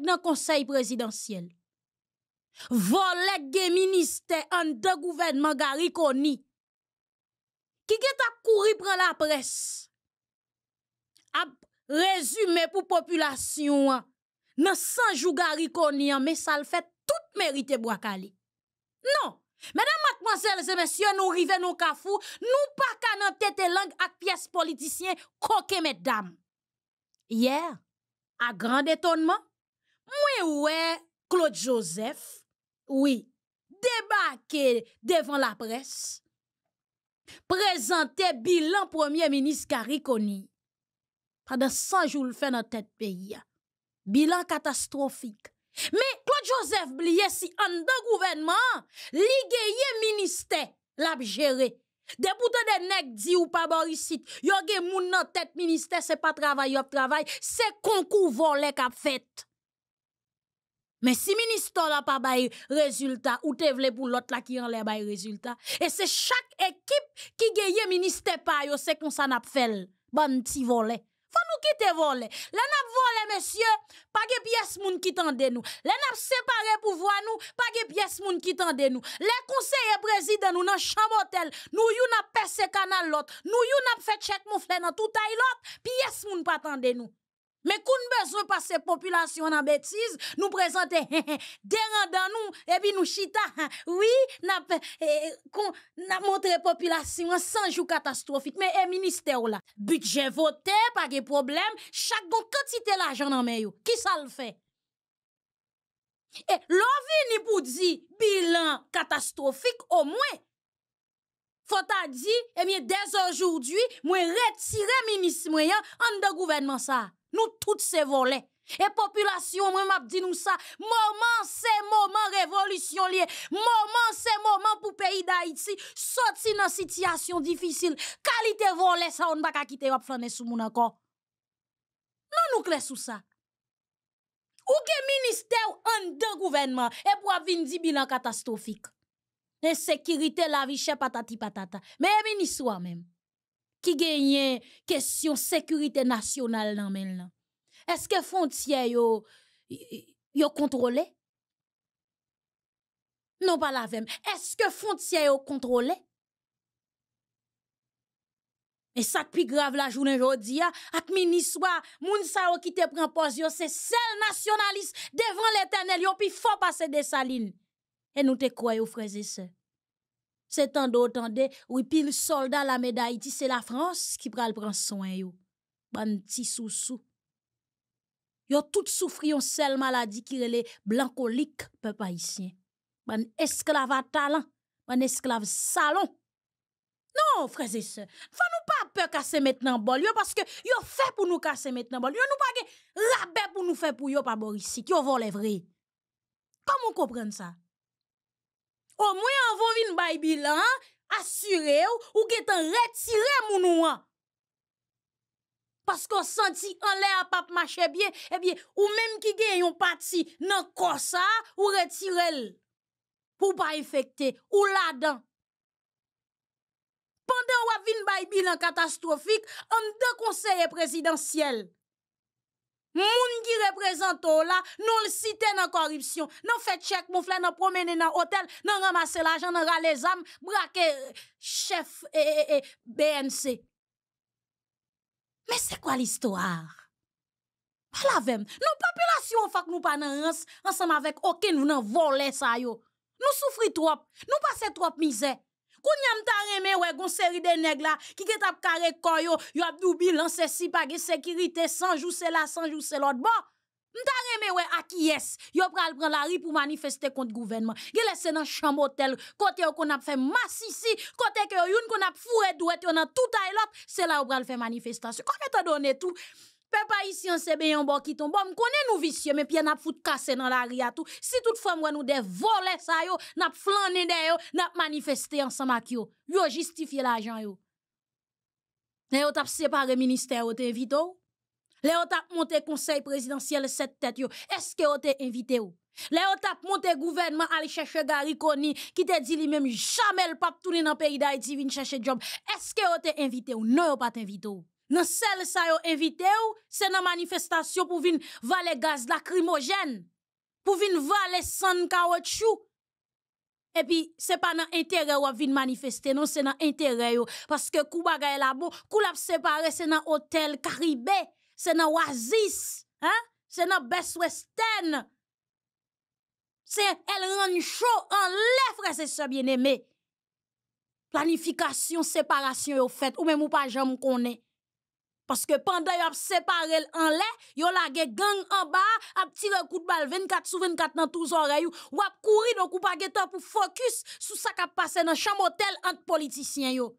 dans le conseil présidentiel. Volet gen ministère en de gouvernement Gariconi. qui get à courir pour la presse. à résumer pour population nan hein. 100 jours Gariconi hein, mais ça le fait tout mérité Boakali. Non, Mesdames, mademoiselles et messieurs, nous arrivons nos kafou, nous pas qu'à nan tête langue ak pièce politicien, coquet mesdames. Hier, à grand étonnement, Moué, ouais, Claude Joseph, oui, débarqué devant la presse, présenté bilan Premier Ministre Karikoni, pendant 100 jours le fait dans tête pays, bilan catastrophique. Mais Claude Joseph blie si en de gouvernement li geye ministère l'a géré. De boutons de nek di ou pas borisit, yo ge moun nan tête ministère, se pa travail, yop travail, c'est concours konkou kap fait. Mais si ministre n'a pas bay résultat, ou te vle pour l'autre la qui résultat. Et bay résultat équipe qui chak équipe qui gagne ministère pa yo se comme ça nous fel, fait nous vole. Fon nous nous te vole. Le nap vole, pas pa pièces pièces moun ki nous nous. nous. nap séparé nous, nous. nous pa pièces nous moun ki nous. nous. Le konseye nous nous nan Nous nous yon Nous pese kanal lot, Nous yon ap fe chek moun fle dans tout lot, Pièces moun pa tende nous. Mais qu'on besoin pas ces populations en bêtise, nous présenter des nous et puis nous chita. Oui, n'a eh, n'a montré population sans jour catastrophique. Mais un eh, ministère oh là, budget voté, pas de problème, chaque bon quantité l'argent en main Qui ça le fait Et eh, l'envie pour dire bilan catastrophique au moins. Faut t'a dit et bien dès aujourd'hui, moi retirer ministre moyen en de gouvernement ça. Nou tout se vole, e populasyon mwen map di nou sa, mouman se mouman revolisyon liye, mouman se mouman pou peyi da iti, sot si nan sityasyon difisil, kalite vole sa on bak akite wap flane sou moun akor. Nan nou kle sou sa. Ou ke minister an de gouvenman, e pou ap vin di bilan katastrofik. E sekirite la vi che patati patata, men e mini sou an menm. qui gagne question sécurité nationale dans est-ce que frontière yo contrôlé non pas la même est-ce que frontière yo contrôlé et ça qui grave la journée aujourd'hui ah, ak ministre ah, moun qui te prend poste c'est seul nationaliste devant l'éternel yo puis faut passer des salines et nous te croyons frères et sœurs c'est tant d'autant oui pile soldat la médaille c'est la France qui le prend soin yo ban ti sou yo tout souffri yon seule maladie qui les blancolique peuple haïtien ban esclave à talent ban esclave salon non frères et sœurs fa nous pas peur casser maintenant bol parce que yo fait pour nous casser maintenant bol yo nous pas rabais pour nous faire pour yo pas Boris yo volé vrai comment comprendre ça Ou mwen avon vin bay bilan, asyre ou, ou getan retire moun ou an. Eh pas kon santi an le apap mache bie, e bie, ou menm ki gen yon pati nan kosa ou retirel. Ou pa efekte, ou la dan. Pande wap vin bay bilan katastrofik, an de konseye prezidentiyel. gens qui représentent là, non le cité dans la corruption. Nous fait des mon frère, dans promener dans l'hôtel, nous ramasser l'argent, nous râler les âmes, braquer euh, chef et, BNC. Mais c'est quoi l'histoire? la même. Nos populations, fait que nous pas dans ensemble avec aucun, nous n'en voler ça, Nous souffrons trop. Nous passons trop misère. Kounya ta reme wè gon seri de neg la ki ket tap kare koyo, yo ap doubi lanse si pa ge sekirite sanjou se la sanjou se lot bon. Mta reme we akiyes, yo pral pran la ri pou manifeste kont gouvenman. Ge lese nan chanm hotel, kote yo kon ap fe masisi, kote ke yo yon kon ap fure duet yo nan touta elot, se la yo pral fe manifestasyon. Kon t'a donen tout? Pe pa isi an sebe yon bo ki ton bom konen nou visye men pi an ap foute kase nan la ri atou. Si tout fèm wè nou dev vole sa yo, an ap flan nè den yo, an ap manifeste ansan mak yo. Yo justifiye la ajan yo. Le yo tap separe minister yo te invite yo. Le yo tap monte konsey presidansyel set tèt yo. Eske yo te invite yo. Le yo tap monte gouvenman al chèche gari koni ki te di li mèm jame l pap touni nan peyi da eti vin chèche job. Eske yo te invite yo, nou yo pa te invite yo. Dans celle ça yo invité c'est dans manifestation pour vin valer gaz lacrymogène. Pour vin valer sang caoutchouc. Et puis ce n'est pas dans l'intérêt de venir manifester, non, c'est dans intérêt parce que kou bagay là bon, kou la séparé, c'est dans hôtel Caribé, c'est dans Oasis, C'est hein, dans Best Western. C'est elle rend chaud en lèvres c'est ça, bien aimé. Planification, séparation, au fait, ou même pas, jamais qu'on est. Aske pandan yo ap separe l anle, yo la ge gang anba, ap tire kout bal 24 sou 24 nan touz oray yo, wap kouri donk ou pa ge ta pou fokus sou sa kap pase nan chamotel ant politisyen yo.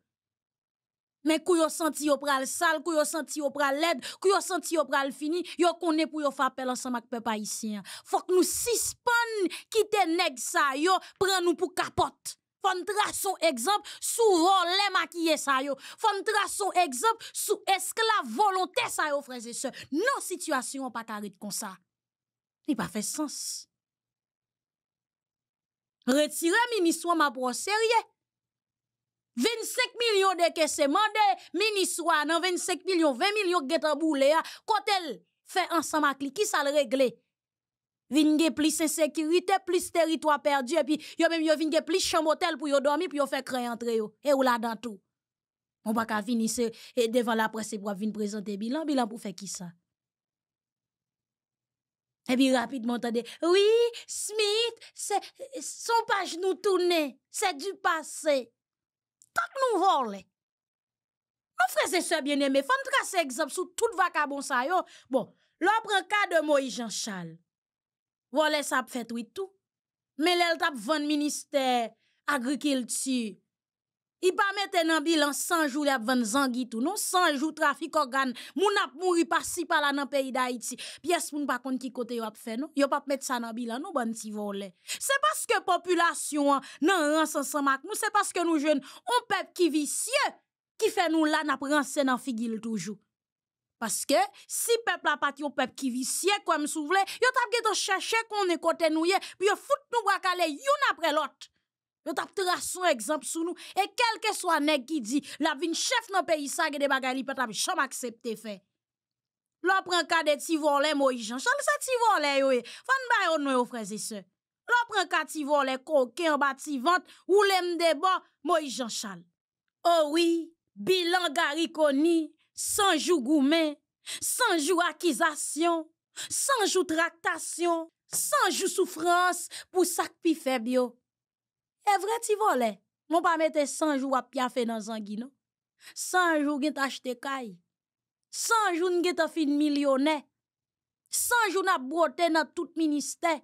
Men kou yo senti yo pral sal, kou yo senti yo pral led, kou yo senti yo pral fini, yo konen pou yo fapel ansan mak pepa yisyen. Fok nou sispon kite neg sa yo, pran nou pou kapot. Fon son exemple sous volé maquillé sa yo. Fon son exemple sous esclave volonté sa yo, et sœurs. Non situation pas comme comme Ça n'a pas fait sens. Retire ma pro-sérieux. 25 millions de caisses, mande, ministre, non 25 millions, 20 millions de boule hein. Quand kote fait fait à qui ça sa le regle? vinge plus insécurité, plus territoire perdu, et puis yo même yo vinge plus chambre hôtel pour yo dormir, puis yo fait créer entre yo. Et ou là dans tout. On va pas finir devant la presse pour venir présenter bilan, bilan pour faire qui ça? Et puis rapidement, attendez, oui, Smith, son page nous tourne, c'est du passé. Tant que nous volons. Mon frères et sœurs bien-aimés, font tracer exemple sur tout vacabon ça yo. Bon, l'on prend de Moïse Jean-Charles. Wolè sa ap fèt wè tou. Mè lè l tap vèn minister agrikel tsy. I pa mètè nan bilan sanjou lè ap vèn zangitou nou. Sanjou trafik organ moun ap mouri pasi pala nan peyi da itsy. Pyes moun pa konti ki kote yo ap fèt nou. Yo pap mèt sa nan bilan nou ban ti wolè. Se paske populasyon nan ransan sanmak nou. Se paske nou jèn ou pep ki vi syè ki fè nou lan ap ransè nan figil toujou. Parce que si peuple a pati au peuple qui visye, comme souvle, yo tap geto to chache kon kote nou ye, fout nou wakale yon après l'autre. Yo tap trason ekzamp sou nou, quel que soit nek ki di, la vin chef nan peyi sa de bagay li pet des chanm aksepte fe. prend pren de ti volè moi Charles, jan, sa ti volè yo e, fan bayon nou yo et se. pren ka ti koke, en ba ti ou lem bon, moi Jean Charles. Oh oui, bilan gari 100 jours gourmet, 100 jours accusation, 100 jours tractation, 100 jours souffrance pour ça qui fait bio. Et vrai ti ne mon pas mettre 100 jours à piafé dans zangui non. 100 jours gen acheter caille. 100 jours gen faire fin millionnaire. 100 jours n'a broté dans tout ministère.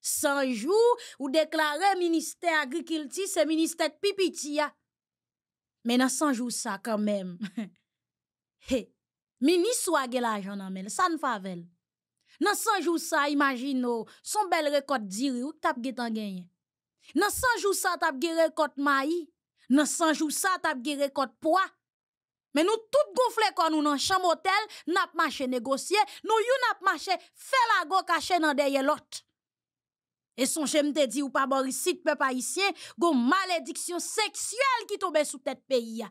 100 jours ou déclarer ministère agriculture, c'est ministère de pipitia. Mais dans 100 jours ça quand même. Hé, ministre a gagné l'argent dans mel, ça ne favel. Dans 100 jours ça, imagine oh, son bel record diri ou t'as gagné. Dans 100 jours ça, as gagné record maï. Dans 100 jours ça, as gagné record poids. Mais nous tout gonfler quand nous dans chambre hôtel, n'a pas marché négocier, nous you n'a pas marché faire la go cacher dans derrière l'autre. Et son j'aime te dit ou pas Boris site peuple haïtien, une malédiction sexuelle qui tombe sous tête pays.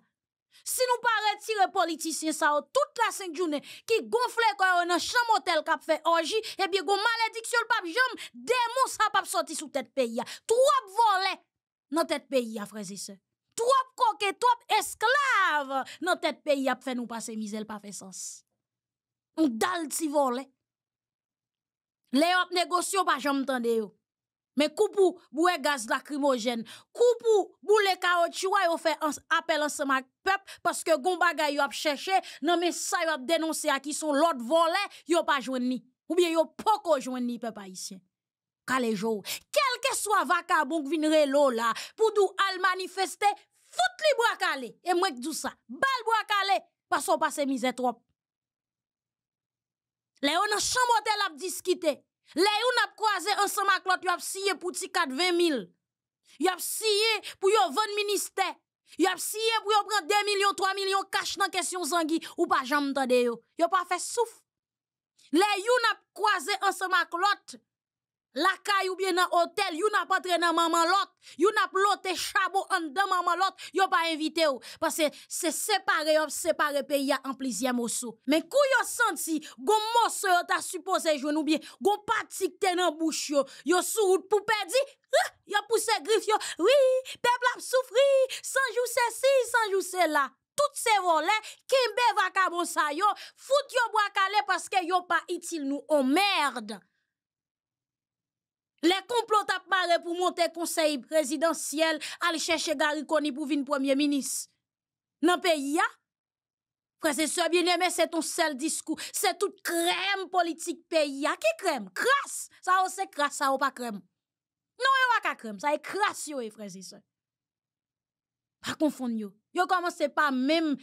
Si nous pas retirer politicien ça toute la 5 journée qui gonfle dans chambre hôtel qui fait orgie et eh bien gon malédiction le pape j'aime démon ça pas sorti sous tête pays trop volé dans tête pays frères et sœurs trop coquet trop esclave dans tête pays a fait nous passer misère pas fait sens on dalle si volé les négociations pas jambe tendez Men koupou bou e gaz la krimojen, koupou bou le kao chwa yo fe apel an sema pep, paske gomba ga yo ap chèche, nan men sa yo ap denonse a ki son lot volè, yo pa jwen ni. Ou bien yo poko jwen ni pep a isyen. Kale jou. Kelke swa vaka bonk vin relo la, poudou al manifeste, foute li bo akale. E mwenk dousa. Bal bo akale, pason pa se mizè trop. Le yo nan chanmote la ap diskite. gens qui ont croise ensemble à Ils ont signé pour 4 20 000. ont siye pour yon 20 ministère. ont signé pour yon 2 millions, 3 millions cash dans la question zangi ou pas jamb tande yo. pas pas fait souffle. Le n'a croisé croise ensemble à l'autre la caille ou bien dans hôtel, you n'a pas entré dans maman l'autre, you n'a pas loté chabot en dans maman l'autre, yo pas invité ou. Parce que c'est séparé, on séparé pays en plusieurs morceaux. Mais kou yo senti, gon morceau yo ta supposé jouer ou bien, gon parti que t'es dans bouche yo, yo route pour perdre, hein? yo poussé griffe yo, oui, peuple a souffri, sans jou c'est si, sans jou c'est là. Tout se volè, kimbe vaka bon sa yo, fout yo parce que yo pas utile nous, oh merde! Le komplot ap mare pou monte konseyi prezidentiyel al chèche gari koni pou vin premier minis. Nan pe ya, preziseur, bine mè, se ton sel diskou, se tout krem politik pe ya. Ki krem? Kras! Sa ou se kras, sa ou pa krem. Non yo a ka krem, sa e kras yo e, preziseur. Pa konfon yo. Yo koman se pa mèm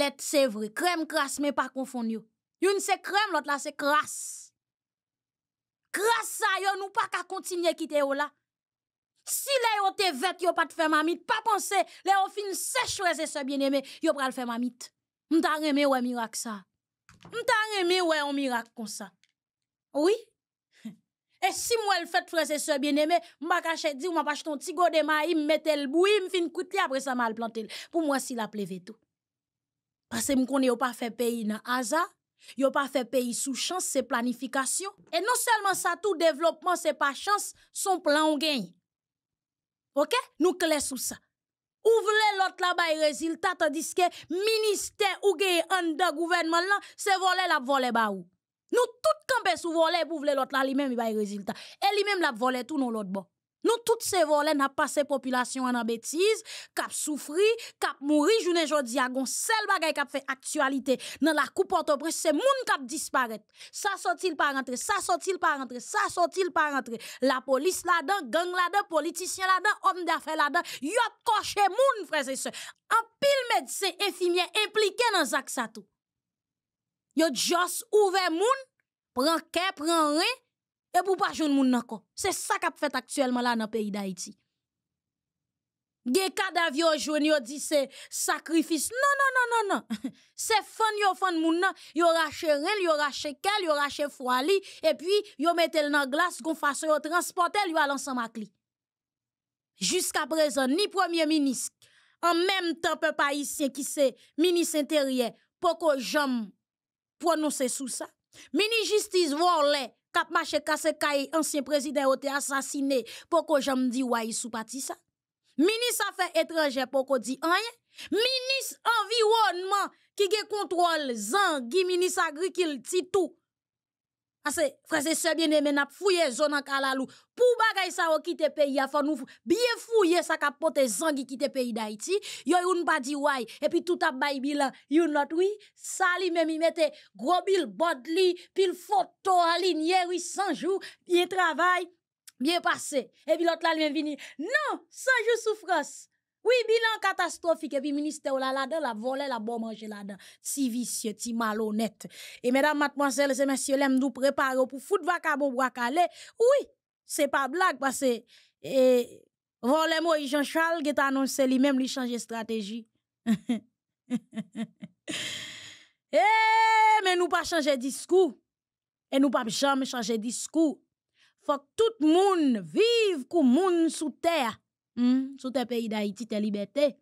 let se vre. Krem kras, men pa konfon yo. Yo nse krem, lot la se kras. grâce à eux, nous pas qu'à continuer à quitter là. Si les ont te ils yo pas de faire mamite, pas penser, les ont fin sèche et se bien aimé, yo pral faire mamite. M'ta remé un miracle ça. M'ta remé ou un miracle comme ça. Oui? Et si moi le fait frère et bien-aimé, m'a caché dit m'a pas ton petit go de maïs, mette le boui, m'fin coûter après ça mal planté. Pour moi si la pleve tout. Parce que m'konne yo pas fait pays dans hasard. Yo pa fe peyi sou chans, se planifikasyon. E non selman sa tou, devlopman se pa chans, son plan ou genyi. Ok? Nou kle sou sa. Ou vle lot la bay reziltat, tandis ke minister ou genyi under gouvernement lan, se vle la vle ba ou. Nou tout kampes ou vle pou vle lot la, li men mi bay reziltat. E li men la vle tou nou lot ba. Nous, tous ces volets n'ont pas ces populations en bêtise, cap souffri, cap mourir, je ne j'en dis, gon, seul bagay a fait actualité, dans la coupe porte c'est moun cap disparu. Ça sort-il pas rentrer, ça sort-il pas rentrer, ça sort-il pas rentrer. La police là-dedans, gang là-dedans, politicien là-dedans, homme d'affaires là-dedans, yot coche moun, frères et sœurs. Un pile médecin infirmier impliqué dans Zach Satou. ont juste ouvert moun, prend ke, prend rien, et pour pas joindre moun encore. C'est ça qu'a fait actuellement là dans le pays d'Haïti. Gè cadavres yo jwenn yo di se sacrifice Non, non, non, non, non. c'est fan yo fan moun nan, yo rache rel, yo rache kel, yo rache et puis yo metel nan glace gon fason yo transporter yo al ansan mak li. Jusqu'à présent, ni premier ministre en même temps qui haïtien qui ki se minis interye, poko jom prononcer sous ça. Mini justice vò Cap mache kase ancien président ou été assassiné pour que me di wa sou sont ça ministre affaires étrangères pour que di rien ministre environnement qui gè contrôle zan gi ministre agriculture tout que, frère, se bien aimé na fouillé zone an kalalou. Pou bagay sa ou kite pays, a fan nou bien fouye sa kapote zangi kite pays d'Haïti. Yo yon dit why. Et puis tout a bay bilan, yon not oui. Sali memi mette gro bil bod li, pil photo alin jours, bien travail, bien passé. Epi lot la vini, souffrance. Oui, bilan catastrophique. Et puis, ministère oh là, là-dedans, la volée, la bon manger là-dedans. Si vicieux, si malhonnête. Et mesdames, mademoiselles et messieurs, l'aime nous préparer pour foutre vacabon calé. Oui, c'est pas blague parce que, vole moi, Jean-Charles, qui a annoncé lui-même, lui changer stratégie. eh, mais nous pas changer discours. Et nous pas jamais changer discours. Faut que tout le monde vive comme monde sous terre. Hmm, sous tes pays d'Haïti, tes libertés.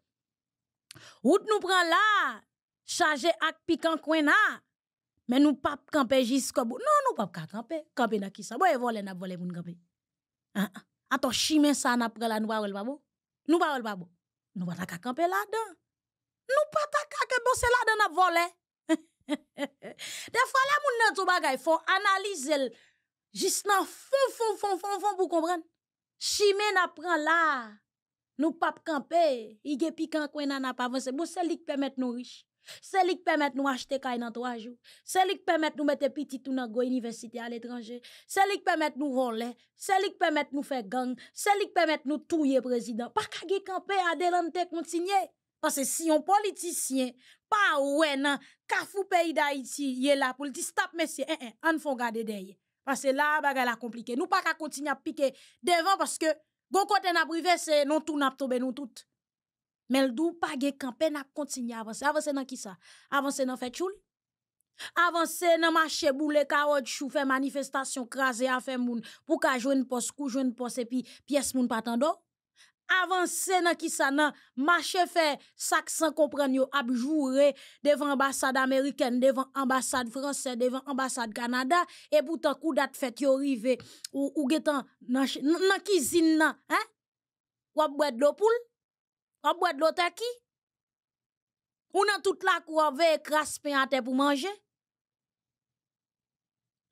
où nous prend là, chargé ak piquant coin Mais nous pas camper jusqu'au bout. Non, nous pas camper. Camper dans qui ça? Bon, voler camper. Ah, ah. Attends, chimé ça n'a la nous pas pas Nous pas pas bon. Nous pas ta camper là-dedans. Nous pas ta camper bon là moun nan bagay faut analyser juste nan fond fond fond fond fond pour comprendre chimé n'a pran là nous pas camper il gen piquant coin n'a pas avancé bon c'est lui qui permet nous riche c'est lui qui permet nous acheter caille dans trois jours c'est lui qui permet nous mettre petit tout dans go université à l'étranger c'est lui qui permet nous voler c'est lui qui permet nous faire gang c'est lui qui permet nous touiller président pas qu'à camper adelante continuer parce que si un politicien pas ouais nan le pays d'haïti il est là pour dire stop monsieur en eh, en eh, on font garder derrière parce que là, bagay la compliqué. Nous pas continuer à piquer devant parce que, bon côté n'a privé, c'est non tout n'a tombé nous tout. Mais le dou pas campé continuer à avancer. Avancer dans qui ça? Avancer dans fait choule? Avancer dans marché boule, carotte, chou, faire manifestation, craser à faire moun, pour qu'à jouer une poste, jouer une poste et puis pièce moun pas attendre avancer dans qui ça nan marcher faire sac sans comprendre yo ab devant ambassade américaine devant ambassade française devant ambassade canada et pourtant coup date fait yo rive ou ou getan dans nan cuisine nan hein ou boire de l'eau poule ou boire d'eau l'eau taki ou nan toute la cour avec crasse pain à terre pour manger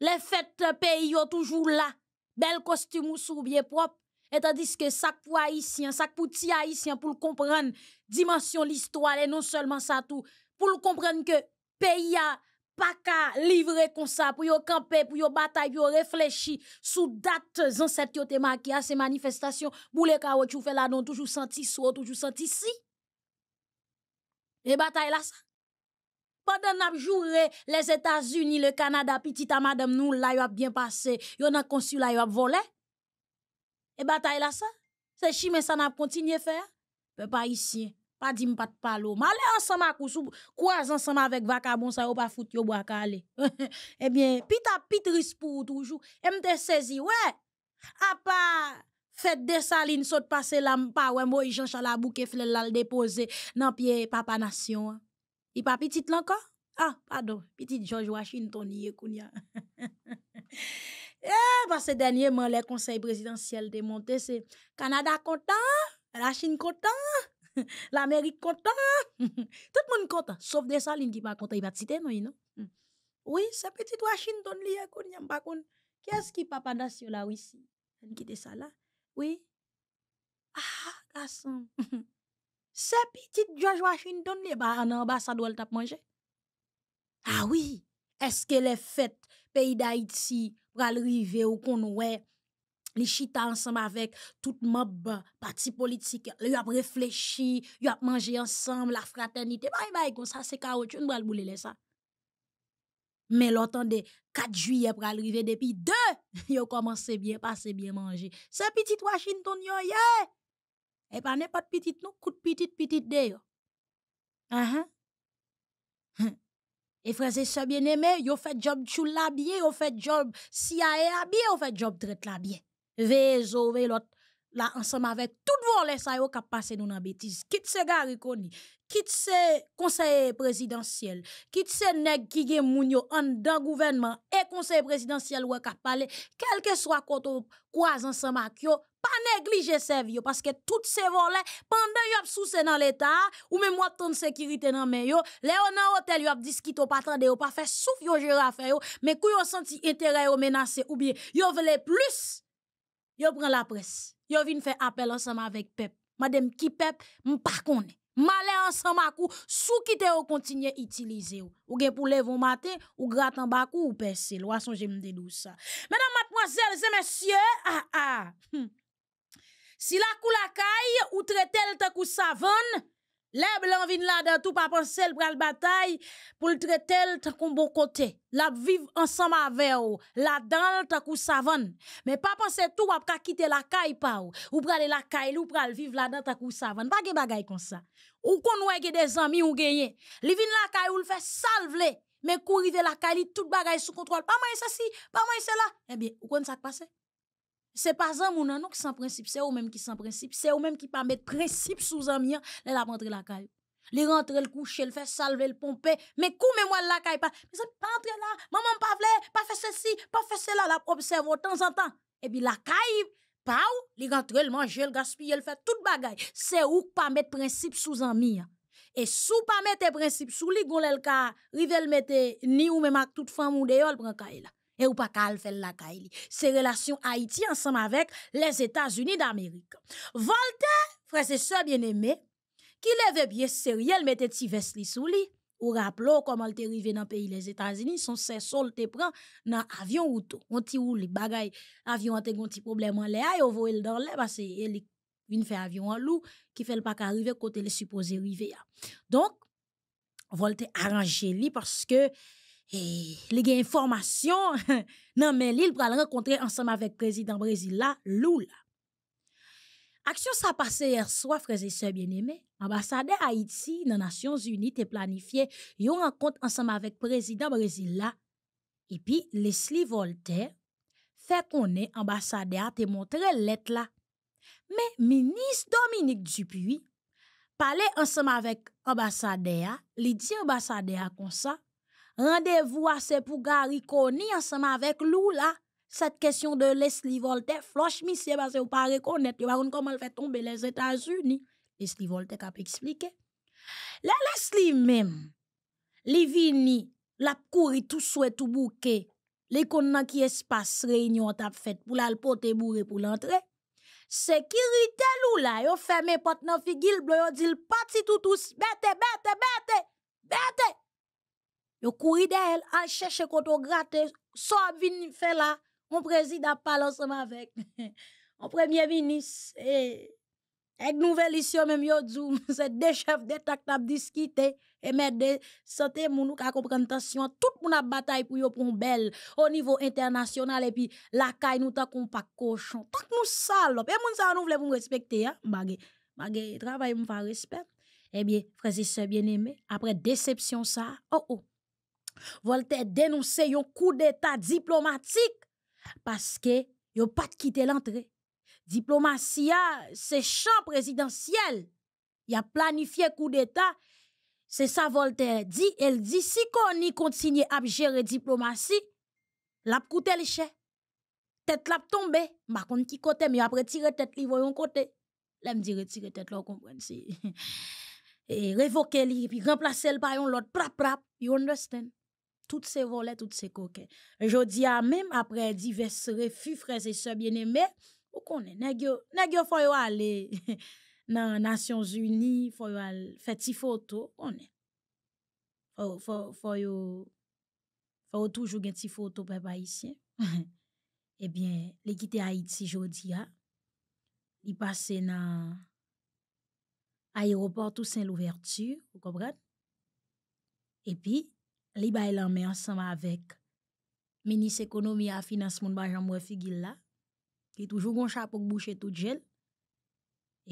les fêtes pays yo toujours là bel costume sou bien propre et tandis que ça pour haïtien, ça pour ti haïtien pour comprendre dimension l'histoire et non seulement ça tout, pour comprendre que pays a pas qu'à livrer comme ça pour yo camper, pour yo bataille, yo réfléchir sous date en yo te marqué à ces manifestations, boule caoutchouc fait là non toujours senti soit toujours senti si. Et bataille là ça pendant n'a joué les États-Unis, le Canada, petit à madame nous là, yo a bien passé, yo nan consulat yo a volé. Et bataille là ça. c'est chimé ça n'a pas continué pas ici, pas pas pas pas palo. Malé ensemble, à ensemble à kwa ça ensemble avec vakabon sa pas foutre fout yo baka ale. Eh bien, pour toujours. ris pou toujou, m te sezi, ouais. a pa... Fèt de salin sot la lam pa wè mò à jan chala bouke fle la depose nan pied, papa nation. I pa petit encore Ah, pardon, Petit George Washington yè est Eh, parce que dernièrement, les conseils présidentiels démontés, c'est Canada content, la Chine content, l'Amérique content. Tout le monde content, sauf des salines qui ne content, il va te citer, non? Hmm. Oui, c'est petit Washington, li, à eh, Kounia, pas Qui est-ce qui papa nation là, ici? Elle quitte ça là. Oui. Ah, garçon. C'est petit George Washington, lié à eh, l'ambassade bah, doit le taper manger. Ah oui. Est-ce Est-ce que les fêtes pays d'Haïti pour arriver ou kon wè li chita ensemble avec tout mob parti politique ils a réfléchi, y a mangé ensemble, la fraternité, bye bye kon sa se pral le sa. Mais de 4 juillet arriver depuis depuis 2, yo commencé bien, passé bien manger. C'est petit Washington yo yé. yeah! E pas pas ne petite de nou, petit, petit de yo. Et frères et bien aimé, yo fait job la bien, yo fait job si CIA bien, yo fait job traite la bien. Vezo, ve l'autre là ensemble avec tout volé ça yo k'ap passé nous dans bêtise. Kit se gariconi, Koni, quitte se conseiller présidentiel, kit se nèg qui gen moun yo en dans gouvernement et conseil présidentiel ou qui parler, quel que soit quoi ensemble avec yo, pas négliger ces vieux parce que toutes ces volets pendant y'a souci dans l'état ou même moi ton sécurité dans mes yeux Léonard hôtel y'a discuté au patron de pas faire souffle y'a girafe faire. mais qu'y ont senti intérêt yo menacé ou bien y'a voulu plus y'a prend la presse y'a vint faire appel ensemble avec pep madame qui pep m'pas connaît malais ensemble à coup, sous qui te ou continue utiliser ou. Ou gen les vont matin, ou gratte en bas ou ou pèse. Loi me j'aime de douce. Mesdames, mademoiselles et messieurs, ah ah. Hum. Si la kou la caille ou traitel tant kou savonne, les blancs viennent là dans tout pas penser le la bataille pour le traiter tant qu'on bon côté. La vivre ensemble avec ou, la dans tant qu'on savonne. Mais pas penser tout ou pas quitter la caille pas ou, ou pral la caille ou pral vivre là dans tant qu'on savonne. Pas de bagaille comme ça. Ou qu'on ouais des amis ou gagner. Li vinn la caille ou le fait salver. Mais courir de la caille tout bagaille sous contrôle. Pas moi ceci, pas moi cela. Eh bien, ou qu'on ça passe c'est pas un mon qui s'en principe, c'est ou même qui s'en principe, c'est ou même qui pas mettre principe sous un mien, la rentrer la caille. Les rentre le coucher, le faire salver le pomper, mais comment moi la caille pas, mais ça pas entrer là, maman pas vle, pas faire ceci, pas faire cela, la observe au temps en temps. Et puis la caille, pas où, les rentrer le manger, le gaspiller, le faire tout bagaille. C'est où pas mettre principe sous un mien. Et sous pas mettre principe sous les gonlel ka, rivel mette ni ou même avec toute femme ou de yon prend caille là et ou pas qu'elle fait la caille. C'est relation Haïti ensemble avec les États-Unis d'Amérique. Voltaire, frère et sœurs bien aimé qui levait bien sérieux, mettait petit vesti sous lui. Ou rappelons comment elle est arrivée dans le pays les États-Unis, son sol te prend dans avion ou tout. On ti ou les bagay, avion a un petit problème en l'air, et on dans l'air parce qu'il vient faire avion en loup qui fait le pas arriver côté le supposé arriver. Hein. Donc, Volte arranje li parce que et les informations, non mais il va rencontrer ensemble avec le président Brésil là, Lula. Action ça passée hier soir, frères et sœurs bien-aimés. Ambassadeur Haïti dans Nations Unies te planifié une rencontre ensemble avec le président Brésil là. Et puis Leslie Voltaire fait qu'on est ambassadeur te montré l'être, là. Mais ministre Dominique Dupuis parlait ensemble avec ambassadeur, il dit ambassadeur comme ça. Rendez-vous à ce pour Gary Koni ensemble avec l'oula. Cette question de Leslie Voltaire, floche monsieur parce que vous pas reconnaître, vous comment elle fait tomber les États-Unis. Leslie Voltaire a expliqué. La Leslie même, les vini, la courir tout souhait tout bouquet. Les connant qui espace réunion t'a fait pour la porter bourré pour l'entrée. Sécurité lou la, fermez fèmè pot nan figil, blè yo parti tout tous, bête, bête, bête. bete. Yo kouri d'elle, el, al chèche koto gratte, so ap vin fè la, on ensemble avec ensemble premier on premier ministre. e, ek nouvel même yo djou, se de chef de tak tap diskite, e mè de santé mounou à ka tension, tout moun ap batay pou yo belle au niveau international. Et puis, la kay nou tak pa pas tant tak nou salop, e moun sa nou vle pou respecter, hein? bagè, travail travay faire respect, e eh bien, freze se bien aimé. Après, déception, ça. oh oh, Voltaire dénonce un coup d'État diplomatique parce que yo pas quitté l'entrée. Diplomatie, c'est champ présidentiel. Il a planifié coup d'État. C'est ça Voltaire dit. Elle dit si qu'on y continue à gérer diplomatie, l'a coûter le Tête l'a tombé. Ma contre qui côté, mais après tirer tête, li voyon côté. L'aime dire tirer tête, là, Et révoquer li, puis remplacer le par l'autre, prap prap, you understand? toutes ces volets, toutes ces coquets. Je même après divers refus, frères et sœurs bien-aimés, ou qu'on est, faut aller Nations Unies, faut y photo, on est. Faut, faut, faut y faut toujours gen photo papa haïtien. eh bien, Haïti il dans tout saint l'ouverture, vous comprenez? Et puis, li bay lan ensemble avec économie économie ekonomi a finans moun bajan mwen figil la, ki toujou gon chapok bouche tout puis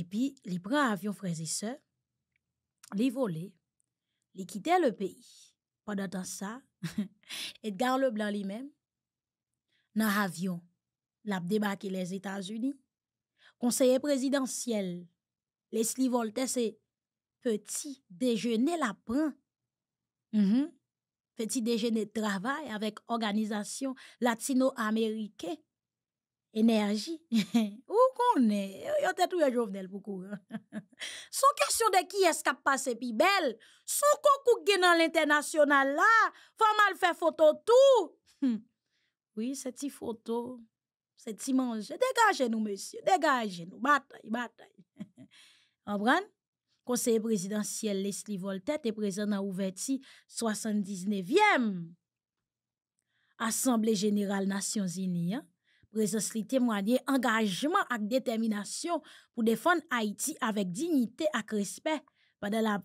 epi li pran avyon et se, li vole, li quittent le pays. Pendant ça, Edgar Leblanc lui-même nan l'avion la les états unis Conseiller présidentiel Leslie Voltaire se petit déjeuner la -hmm petit déjeuner de travail avec organisation latino-américaine. Énergie. Où qu'on est? êtes tous les jovenel pour courir. Son question de qui est-ce qui a passé pi belle? Son dans l'international là, faut mal faire photo tout. Hmm. Oui, c'est une photo, c'est une manger. Dégagez nous monsieur, dégagez nous bataille, bataille. Vous comprenez? Conseiller présidentiel Leslie Voltaire est présent dans ouverti 79e Assemblée générale Nations Unies. Hein. Présence li témoigner engagement et détermination pour défendre Haïti avec dignité et respect pendant la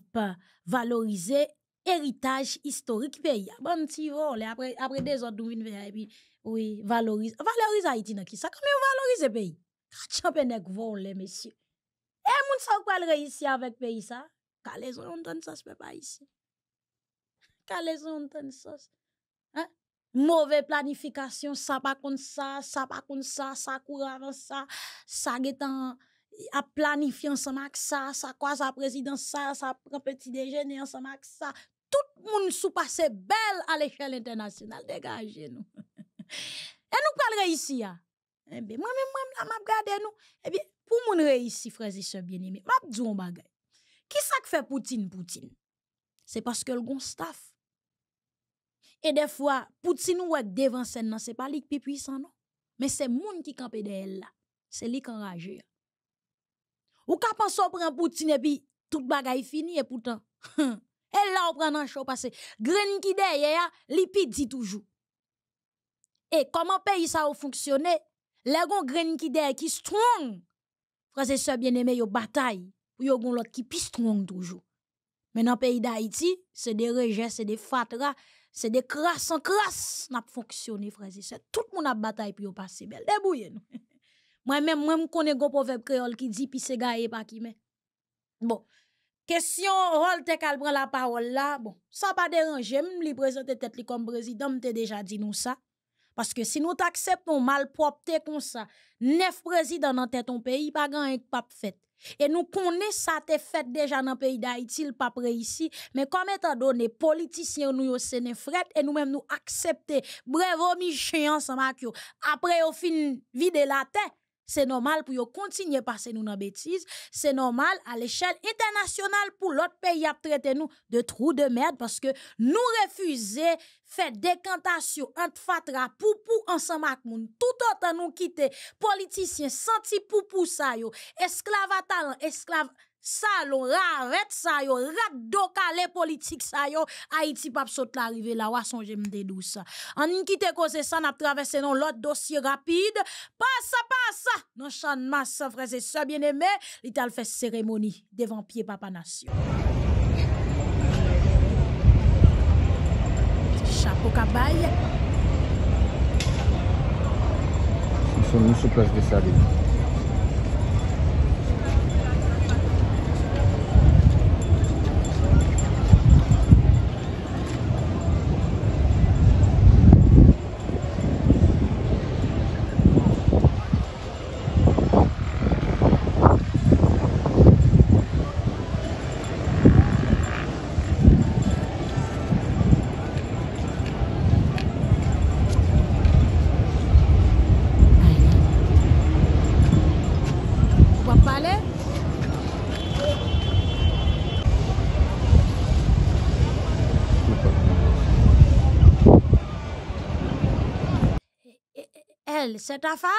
valoriser héritage historique pays. Bon après, après des autres nous oui, valorise, valorise Haïti comment ki le comme valorise pays. Kachan vous messieurs. sa ou kwa l reysi ya vek peyi sa? Kale zon lontan sa sepe pa yisi. Kale zon lontan sa sepe pa yisi. Mouve planifikasyon, sa pa kont sa, sa pa kont sa, sa kou ravan sa, sa getan a planifyan sa mak sa, sa kwa sa prezidans sa, sa pran peti dejenyan sa mak sa. Tout moun sou pase bel al echel internasyonal, degaje nou. E nou kwa l reysi ya? Eh bien, moi-même, moi-même, là, m'a nous. Eh bien, pour mon réussir frères et sœurs bien-aimé, m'a dit un bagage. Qui ça fait Poutine, Poutine? C'est parce que le bon staff. Et des fois, Poutine ou devant scène, non, c'est pas lui qui puissant, non? Mais c'est monde qui campe de elle, là. C'est lui qui Ou quand on prend Poutine, et puis tout bagage fini, et pourtant. Elle là, on prend un show parce que Green qui derrière, li dit toujours. Et comment pays ça a fonctionné? Là gon grain qui derrière qui strong. Frères et sœurs bien-aimés, yo bataille pour yo gon l'autre qui plus strong toujours. Mais dans pays d'Haïti, c'est des rejets, c'est des fatras, c'est des crasses en crasse n'a pas fonctionné frères et sœurs. Tout le monde a bataille pour yo passer belle. Debouye nou. Moi-même je connais gon proverbe créole qui dit puis c'est gaillé pas qui mais. Bon. Question Rolte qu'elle prend la parole là. Bon, ça pas déranger, m'li lui présenter tête comme président, me déjà dit nous ça. Parce que si nous acceptons mal comme ça, neuf présidents dans ton pays, pas grand pas fait. Et nous connaissons ça, fait déjà dans le pays d'Haïti, pas près ici. Mais comme étant donné, politiciens, nous, ont séné fret, et nous-mêmes, nous acceptons, bravo, mi chien, ensemble, après, au fin, de la tête. C'est normal pour continuer à passer nous dans bêtises. C'est normal à l'échelle internationale pour l'autre pays à traiter nous de trous de merde parce que nous refusons faire décantation entre fatra pou pou ensemble Tout autant nous quitter politiciens senti pou pou ça yo. Esclave à talent, esclave Salon, raret sa yo, rak do kalen politik sa yo Haiti pap sot la rive la, wason jem de dou sa An nkite koze san ap travese nan lot dosye rapide Pasa, pasa, nan chan masan freze sa bieneme Li tal fe seremoni, devan pie papa nasyo Chapo kabay Si son nou souplej de sa rive alle, c'est ta femme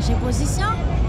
changer position.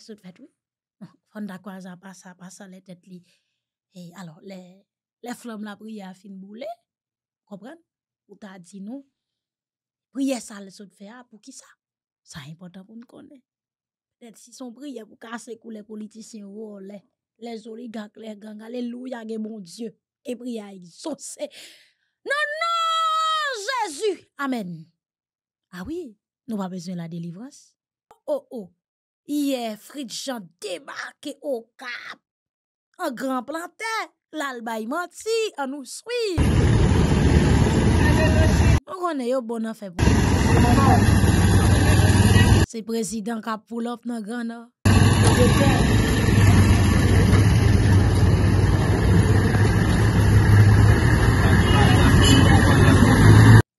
ce fait oui fonda quoi, ça passe passe les têtes li et alors les les flammes la prière fin boule comprendre ou t'a dit non prière ça le saut fait, pour qui ça ça important pour nous connaître peut si son prière pour casser les politiciens ou oh, les les oligarques les gangs alléluia mon dieu et prière exaucé non non Jésus amen ah oui nous pas besoin de la délivrance oh oh, oh. Ye fridjan debake o kap A gran planten, lalbay mati anou swi O konen yo bonan fevou bon. Se prezident kap pou lop nan gana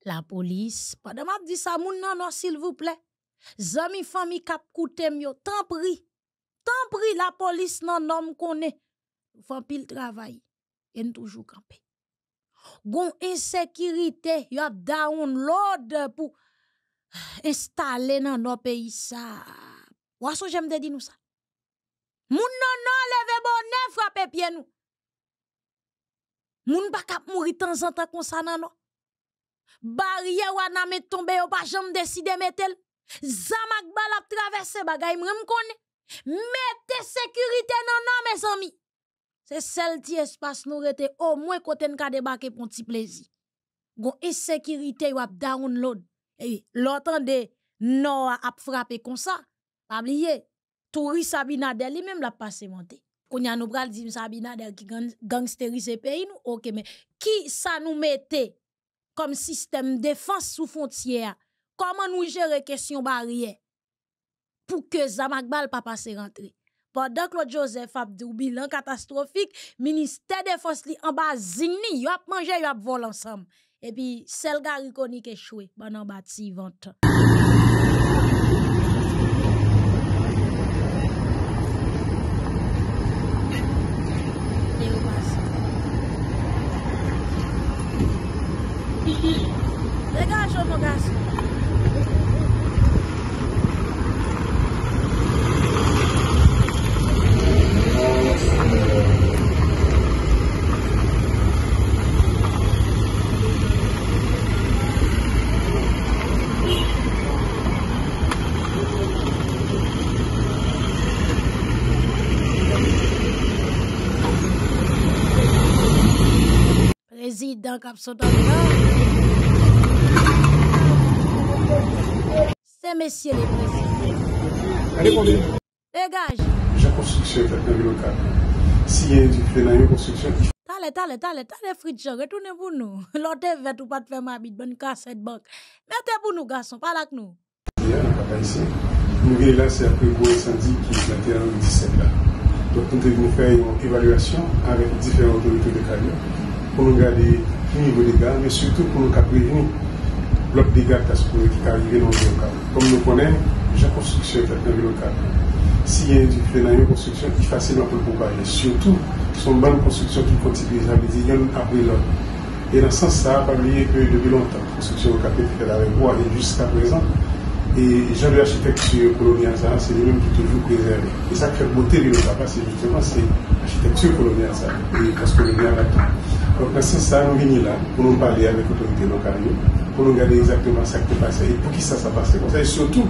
La polis, padama di sa moun nan nan sil vou ple Zami fami kap koutem yo, tan pri. Tan pri la police nan nom konen. Fan pile travay, en toujou kampe. Gon insekirite, yo ap download pou installer nan nou peyi sa. Waso j'aime de di nou sa? Moun nan nan leve bonne frape pie nou. Moun pa kap mouri tan zan tan konsa nan nou. Barye wana me tombe yo pa de deside metel. Zamak bal ap travese bagay mre mkone Mete sekurite nan nan me zami Se sel ti espas nou rete O mwen kote n ka debake pon ti plezi Gon e sekurite yo ap download E yi, lotan de Non ap frape konsa Pabliye Touri Sabinader li menm la passemente Konya nou bral Zim Sabinader ki gangsterize peyi nou Ok men Ki sa nou mete Kom sistem defans sou fontye ya Comment nous gérer question barrière pour que Zamakbal pas passer rentrer? Pendant Claude Joseph a dit bilan catastrophique, ministère des forces li en bas zigni, y a mangé, il a volé ensemble. Et puis, celle qui a échoué, pendant en bâti vente. C'est monsieur a là. C'est messieurs les présidents. Dégage. J'ai construction fait le local. Si y a du construction dans une construction. talle talle tale, tale, je retournez pour nous. L'autre vêt ou pas de faire ma bite, bonne cette banque. Mais Mettez pour nous, garçon, là que nous. Bien, on ici. Nous venons là, c'est après gros incendie qui est planté en 17 là. Donc, nous devons faire une évaluation avec différentes autorités de carrière pour nous garder au niveau des gars, mais surtout pour nous prévenir l'autre dégâts qui arriver dans le local. Comme nous connaissons, la construction est dans le local. S'il y a une construction, il est à pouvoir le Surtout, son bonne construction qui continue, à continuent, dire il y a après l'autre. Et dans ce sens, ça, pas oublier que depuis longtemps, la construction locale est faite avec moi et jusqu'à présent, et les gens de l'architecture coloniale, c'est nous mêmes qui toujours préservent. Et ça qui fait beauté de là c'est justement l'architecture coloniale, ça, et parce qu'on là Donc, ça ça, nous là pour nous parler avec l'autorité locale, pour nous regarder exactement ce qui passe et pour qui ça, ça passe Et surtout,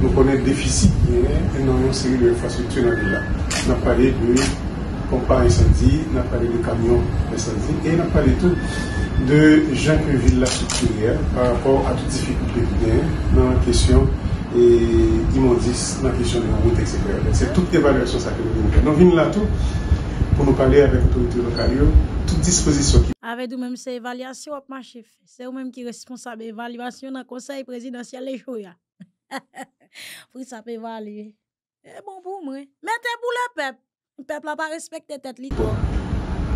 nous connaissons le déficit, et nous a une de série d'infrastructures dans là. On a parlé de pompe incendie, on a parlé de camions incendie, et on a parlé de tout. de Jean-Claude Villas-Peturien par rapport a tout difficulte pevinien nan kèsyon et immondiste nan kèsyon nan moutèk sèpèr. C'est tout kèvaluasyon sa kèdou. Non vin la tout pou nou pale avèk tout disposisyon ki. Aved ou mèm se evalüasyon ap ma chèfè. Se ou mèm ki responsable evalüasyon nan konsey presidansyèl lèjou ya. Pou sa pe vali. Mè te pou lè pep. Pep la pa respektè tèt lì.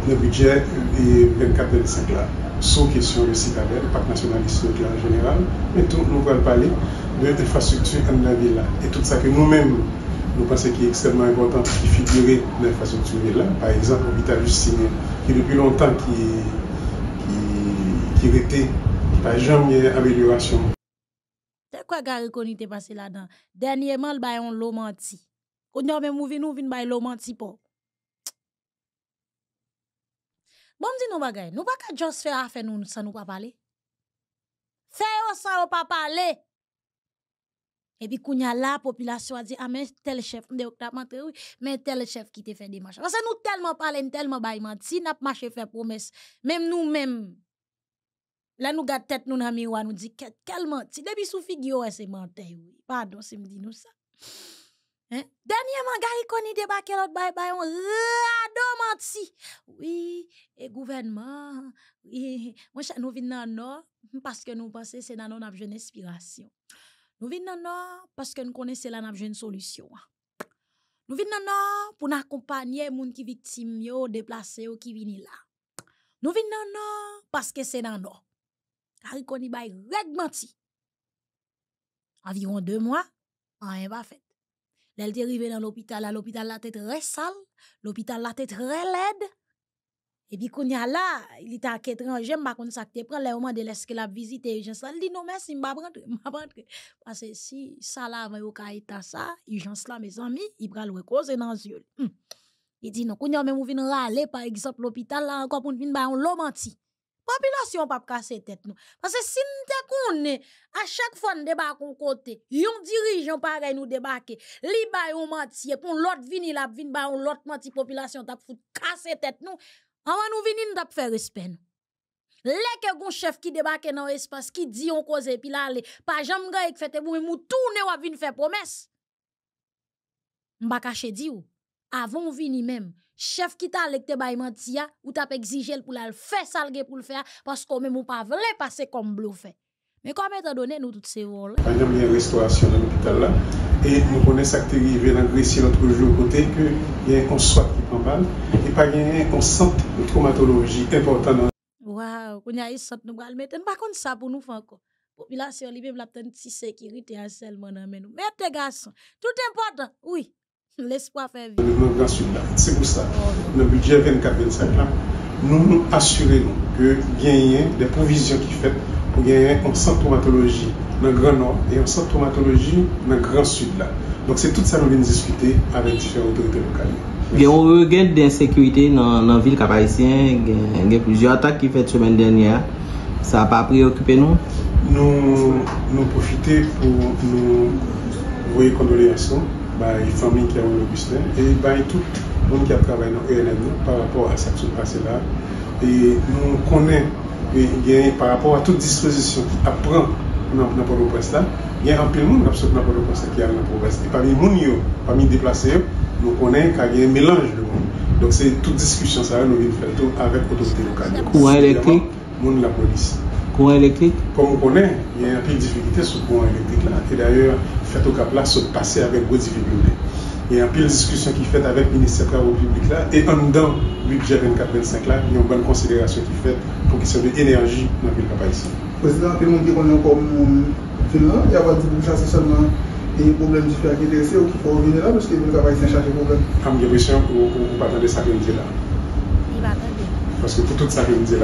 Nè bidjek 24-25 la, sou kesyon resika bel, pak nasyonalist le glan jeneral, men tout nou pral pale, nou ete fasuktu en la vila. Et tout sa ke nou men, nou pase ki ekselman important ki figyre nan fasuktu vila, pa esan, obita justine, ki depi lontan ki rete, pa jom yon ameliorasyon. Te kwa gare koni te pase la dan? Dernyeman l bayon lomanti, ou nyon men mouvin nou vin bay lomanti pou? Bon mdi nou bagay, nou baka just fè a fè nou sa nou pa pale? Fè yo sa yo pa pale! E bi kounya la popilasyon a di, a ah, men tel chef, mde yo kta mante, men tel chef ki te fè di manche. Mase nou telman pale, mtelman bay manche, nap manche fè promes. Mem nou mem, la nou gade tèt nou nan miwa, nou di, kel manche, debi sou figyo e se manche. Pardon se mdi nou sa. Hein? Dernièrement, Gary ont débarqué l'autre bye bye, on rado menti. Oui, et gouvernement, oui, moi, nous venons dans nord parce que nous pensons que c'est dans nous avons une inspiration. Nous venons dans nord parce que nous connaissons là, nous avons solution. Nous venons dans nord pour accompagner les gens qui victimes, les déplacés, qui viennent là. Nous venons dans nord parce que c'est dans le nord. Gary Conny règle menti. Environ deux mois, rien va fait elle est arrivée dans l'hôpital, à l'hôpital la tête très sale, l'hôpital la tête très laide. Et puis qu'on y a là, il était à qu'étranger, m'a qu'on ça te prend le moment de laisser la j'en sais. Il dit non merci, m'a rentrer, m'a rentrer parce que si ça là avant au état ça, urgence là mes amis, il va le cause dans yeux. Hmm. Il dit non, qu'on y a même venir râler par exemple l'hôpital là encore pour venir ba on l'homme Popilasyon pap kase tet nou. Pase sin te konen, a chak fon debakon kote, yon dirijon pare nou debake, li bayon matye pou lot vini lap vinba, lot matye populasyon tap foute kase tet nou, anwa nou vini nou tap fè respen. Lè ke goun chef ki debake nan espas ki di yon koze pilale, pa jam gaye k fete bou, mou toune wap vin fè promes. Mba kache di ou, avon vini mem, Chef ki ta lek te bayman ti ya, ou ta pe exije l pou la l fè salge pou l fè ya, pasko mè mou pa vle pase kom blou fè. Mè kwa mè ta donè nou tout se wol. Panyan mè yon restorasyon nan l pital la, e moun konè sakte rive l angrési lout koujlou kote, ke yon kon soat ki pambal, e pa yon yon kon senti l traumatologi, importan nan. Waw, kon yon yon senti nou bral, mè ten pa kon sa pou nou fanko. Mè te gasan, tout importan, ouy. L'espo apen vi. Noun grand sud la. Se kou sa, nou budje 24-25 la, nou asure nou ke genyen de provizyon ki fet, genyen an san traumatologi nan gran nor e an san traumatologi nan gran sud la. Donc se tout sa nou ven diskute avèn difer autorite lokal. Genye ou genye den sekwite nan vil kapayisyen, genye pou jatak ki fet chemen den ya, sa pa preokupen nou? Nou profite pou nou voye kondole yasou, ba yi famin ki yon logiste, e ba yi tout moun ki a travay nan ELM nou pa rapor a saksou prase la, e moun konen, e gen par rapor a tout diskresisyon ki ap pran nan poro presta, gen anpil moun ap sot nan poro presta ki an nan poro presta, e pa mi moun yo, pa mi deplase yo, moun konen ka gen melanj de moun, donk se tout diskresisyon sa yon nou yon felto avèk otosite lokal, moun la polis. Kon moun konen, gen anpil difikite sou kon elektik la, e d'ayor, fèt ou kapla, sot pase avèk wè di vibli ou lè. Yè apèl diskusyon ki fèt avèk ministè pravè ou publik lè, et an dan 8-24-25 lè, yè yon ban konsèderasyon ki fèt pou ki sèvè enerji nan pèl kapaïsè. Prezident, pèl moun ki konè yon kòp moun fin lan, yè avèl di vibli chansè chanman yè yon probleme si fè akilè se, ou ki fò vè lè la, mè chè kè yon kapaïsè chanjè kòp lè. Kèm gè vè chan pou patande sakèm zè la. Paske pou tout sakèm zè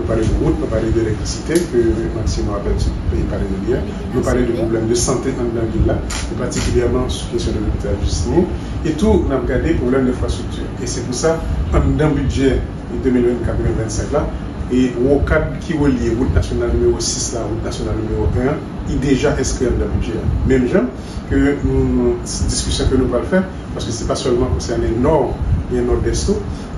nous parler de route, nous parler d'électricité, que Maxime rappelle perdu pays parler de l'IA, nous parler de problèmes de santé en dans ville et particulièrement sur la question de l'hôpital Justine, et tout, nous avons regardé problèmes d'infrastructure. Et c'est pour ça, dans le budget 2024-2025 là, et au cadre qui relie route nationale numéro 6 la route nationale numéro 1, il est déjà inscrit dans le budget. Même gens que nous, discussion que nous allons faire, parce que ce n'est pas seulement concerné Nord, bien au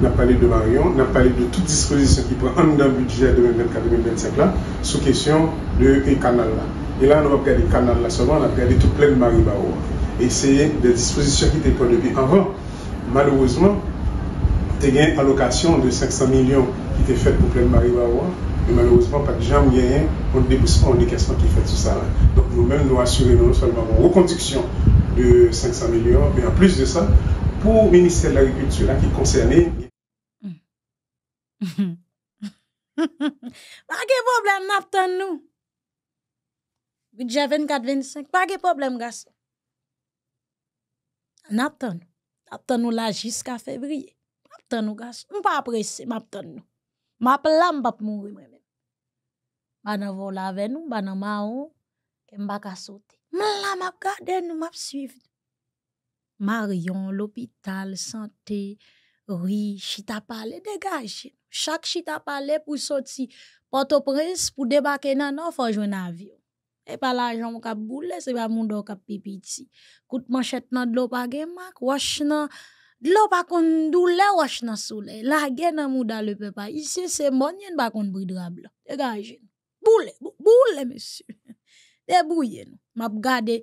On a parlé de Marion, on a parlé de toute disposition qui prend en dans le budget 2024-2025 là, sous question de canal là. Et là, on va regarder le canal là seulement, on a regardé tout plein de Maribao. Et c'est des dispositions qui étaient prises depuis avant. Malheureusement, il y a une allocation de 500 millions qui était faite pour plein de Maribao. Et malheureusement, pas de gens rien, on déboursement, on des questions qui fait tout ça. Là. Donc nous-mêmes, nous assurons non seulement une reconduction de 500 millions, mais en plus de ça, pou Ministre l'Agriculture la ki konserne. Pa ge problem, naptan nou? Goujia 24-25, pa ge problem, gas? Naptan nou? Naptan nou la jiska febriye? Naptan nou, gas? Mpa apresi, naptan nou? Mpa ap lam, mpa ap mouri, mremen. Mpa nan volave nou, mpa nan ma ou, mpa ka sote. Mla, mpa ap gade nou, mpa ap suive nou. Marion, l'hôpital, santé, ri, chita pale, dégage. Chaque chita pale pour sortir, Port-au-Prince pour débarquer nan nan jouer et avion. Et pa l'argent boule, se pa moun do kap pipiti. Kout manchette nan l'eau pa gen mak, wach nan l'eau pa kon doule, wach nan soule. La gen nan mou da le pepa. Ici c'est moun yen pa kon bridrab Dégage Boule, boule, monsieur. Debouye nous. Map gade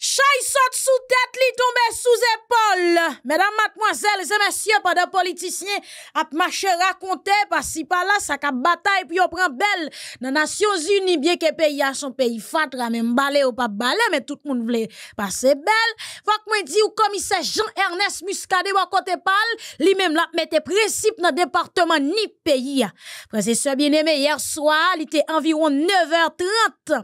Chay saute sous tête, li tombe sous épaule. Mesdames, mademoiselles et messieurs, pas de politiciens, ap marcher raconté, par si par là, ça cap bataille, puis on prend belle. Dans Nations Unies, bien que pays a son pays fatra, même balé ou pas balé, mais tout le monde voulait passer belle. Faut que moi ou commissaire Jean-Ernest Muscadet, ou à côté Paul, lui même la mettez principe dans le département ni pays. Frères bien aimé, hier soir, il était environ 9h30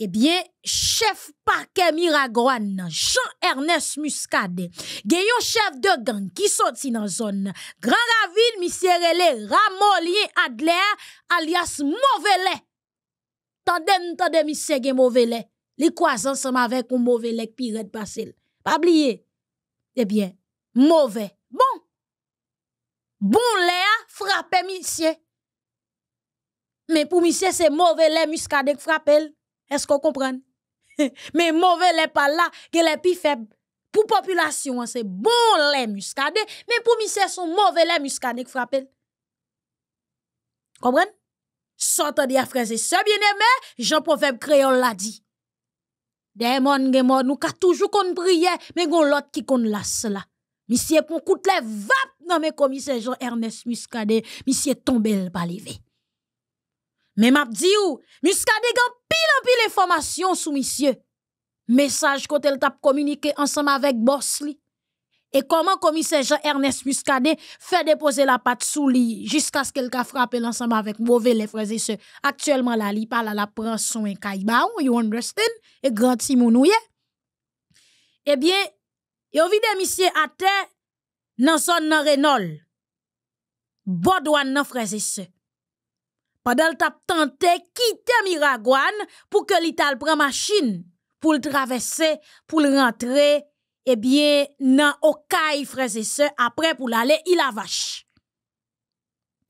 eh bien, chef parquet Miragouane, Jean-Ernest Muscade, gayon chef de gang qui sorti dans zone grand Gran Ravine Ramolien Adler alias Mauvelet. Tandem tandem, monsieur gen Mauvelet. Li kwa mauvais avec mauvais ou pirate ki Pas oublié. Eh bien, mauvais. Bon. Bon Léa, frappe monsieur. Mais pour monsieur, c'est mauvais Muscade frappe frappe. Est-ce qu'on comprend? Mais mauvais les pas là, que les plus faible. Pour la population, hein, c'est bon les Muscade, mais pour les c'est son mauvais les muscadés qui frappent. Comprenez? Sortez à frères et sœurs bien aimé, jean prophète Créole l'a dit. Des gens nous avons toujours qu'on prier, mais nous l'autre qui qu'on la cela. Monsieur, pour coûte les vap dans mes commissaires Jean-Ernest Muscadet, monsieur tombelle pas balévé. Mais ma dit ou, miskade gen pile en pile information sous message qu'elle kote l ensemble avec Boss. Et comment li. Et Jean Ernest Muscadet fait déposer la patte sou jusqu'à ce qu'elle ka ensemble avec avec les frères et se. Actuellement, la li à la pran son en kaibaon, you understand? et grand a ouye. Eh bien, yo vide à terre, nan son nan renol. Bodouan nan et se. Pendant t'a tenté quitter Miragouane pour que l'Ital prenne machine pour le traverser, pour le rentrer, et eh bien, nan Okaï, frères et sœurs, après pour l'aller, il a vache.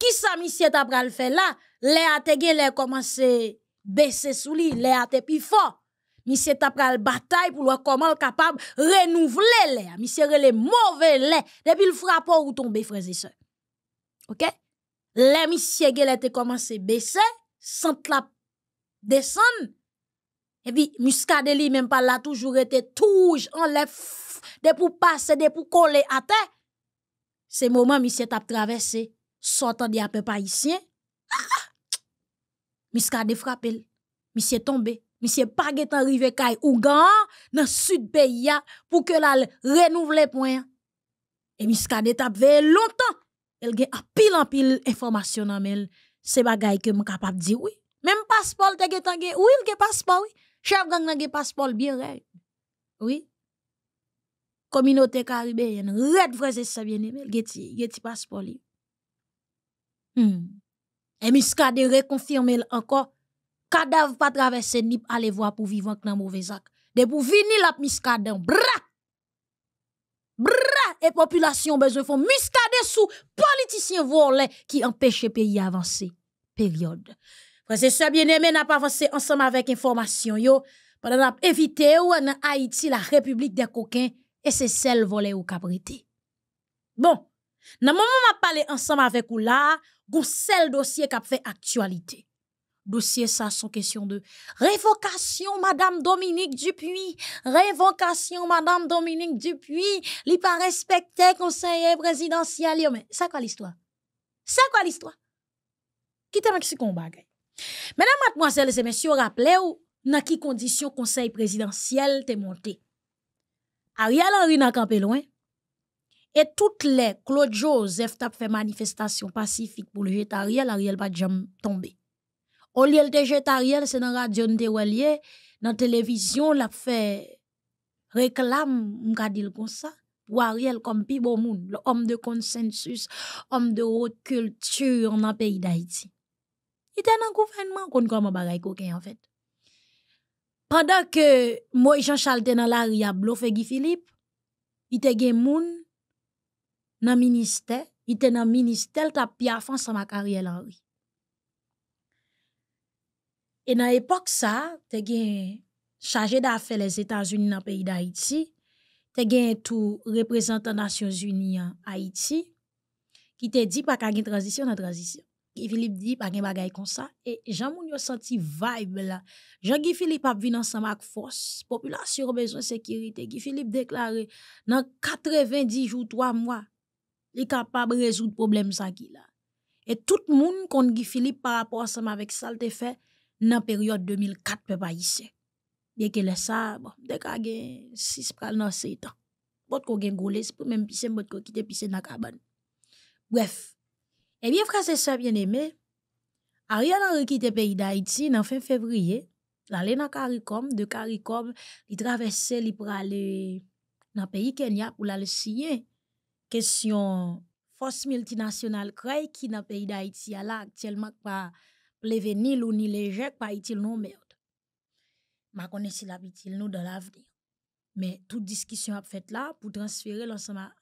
Qui ça, monsieur, t'a pral fait là? les a te à baisser sous lui, les a te plus fort. Monsieur t'a pral bataille pour voir comment capable renouveler les Monsieur, les mauvais les Depuis le frappeur ou tomber, frères et OK? E les a commencé était commencé baisser centre la descendre et puis muscadeli même pas là toujours été toujours en lève de pour passer de pour coller à terre ces moments misiègue a traversé sortant des peu haïtien a frappé est tombé Monsieur Paget arrivé kay Ougan dans sud pays pour que la renouvelle point. Et Muscadet tap ve longtemps elle gagne pile en pile information dans mail. c'est bagaille que me capable de dire oui même passeport te gagne oui il gagne passeport oui chef gang n'a passeport bien red oui communauté caribéenne red vrai ça bien aimé il géti gagne passeport hmm. et miscade reconfirme elle encore cadavre pas traverser nip. aller voir pour vivant dans mauvais acte de pour venir la miscade bra bra et population besoin font miscade sous politiciens volés qui empêchent pays avancer. Période. Frère, ça bien aimé, n'a pas avancé ensemble avec information, yo. Pendant éviter ou en Haïti, la République des coquins, et c'est celle volée ou caprété. Bon. Nan moment parlé ensemble avec ou là, c'est dossier qui a fait actualité dossier ça sont question de révocation madame Dominique Dupuis révocation madame Dominique Dupuis li pas respecté conseiller présidentiel mais ça quoi l'histoire ça quoi l'histoire qui t'a si qu'on bagaille? mesdames mademoiselles et messieurs rappelez-vous dans qui condition conseil présidentiel t'est monté Ariel Henry n'a campé loin et toutes les Claude Joseph t'a fait manifestation pacifique pour le jeter Ariel Ariel pas jamais tomber on lié le végétarien, c'est dans la radio, on dans la télévision, l'a fait réclame, on a dit comme ça. Pour Ariel comme bon Moun, l'homme de consensus, homme de haute culture dans le pays d'Haïti. Il était dans le gouvernement, qu'on ne comme pas coquin en fait. Pendant que moi Jean-Charles était dans l'arrière, Blofe Guy Philippe, il était gen Moun dans le ministère, il était dans le ministère, il a pu affronter sa carrière Henri. Et dans l'époque, ça, tu gen chargé d'affaires les états unis le pays pays Tu te gen tout représentant Nations Unies en qui qui te dit pa ka gen transition dans transition. Guy Philippe dit pa gen bagay comme ça. Et jan moun yo santi vibe là Jean Guy Philippe a vu dans sa population a besoin de sécurité. Guy Philippe déclaré dans 90 jours, 3 mois, il est résoudre de sa le problème. Et tout monde kon Guy Philippe par rapport sa ça, ça te fait la période 2004 pe pa yise. Bien que le ça, bon, dès a 6 pral nan 7 ans. Bot ko gen gole, se pou men pise mbot ko kite pise nan kaban. Bref, ebyen eh bien sa bien il a riyan quitté pays peyi en nan fin février, la le nan Caricom de Caricom, il traversé, li pralé nan pays Kenya pour la le siye. Question, force multinationale, krey ki nan pays d'Haïti, là actuellement pas levé ni l'ou ni léger, pas utile non merde. Ma connais si l'habitil nous dans l'avenir. Mais toute discussion a fait là pour transférer l'ensemble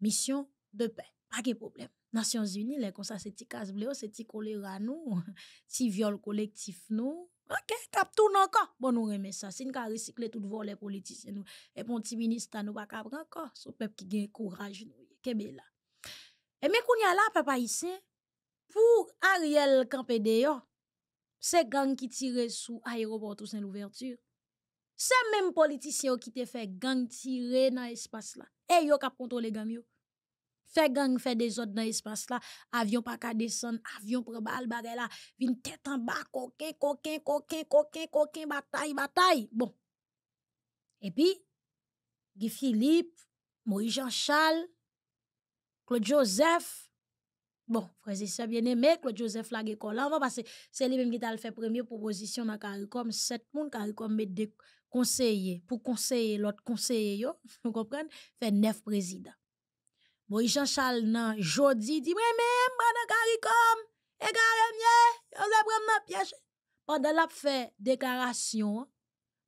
mission de paix. Pas de problème. Nations Unies, les ça, c'est un casse bleu, c'est un choléra nous, viol collectif nous. Ok, cap tout encore. Bon, nous remets ça. Si nous avons recyclé tout vol les politiciens nous, et bon, petit ministre nous, pas prendre encore. Ce peuple qui gagne courage nous. Et mais qu'on y a là, papa, ici, pour Ariel Campé c'est gang qui tire sous aéroport saint l'ouverture. C'est même politiciens qui te fait gang tirer dans l'espace là. Et yo cap contrôler les yo. Fait gang fait des autres dans l'espace là, avion pas qu'à descendre, avion prend balle là, vin tête en bas coquin coquin coquin coquin coquin bataille bataille. Bon. Et puis Guy Philippe, Moïse Jean-Charles, Claude Joseph, Bon, frère, c'est ça bien aimé, Claude Joseph Lagé on parce que c'est lui-même qui a fait première proposition dans CARICOM. Sept mouns CARICOM met des conseillers pour conseiller l'autre conseiller, vous comprenez? Fait neuf présidents. Bon, Jean-Charles, non, jodi, dit, mais même, on a CARICOM, égaré mieux, on a pris Pendant la fait déclaration,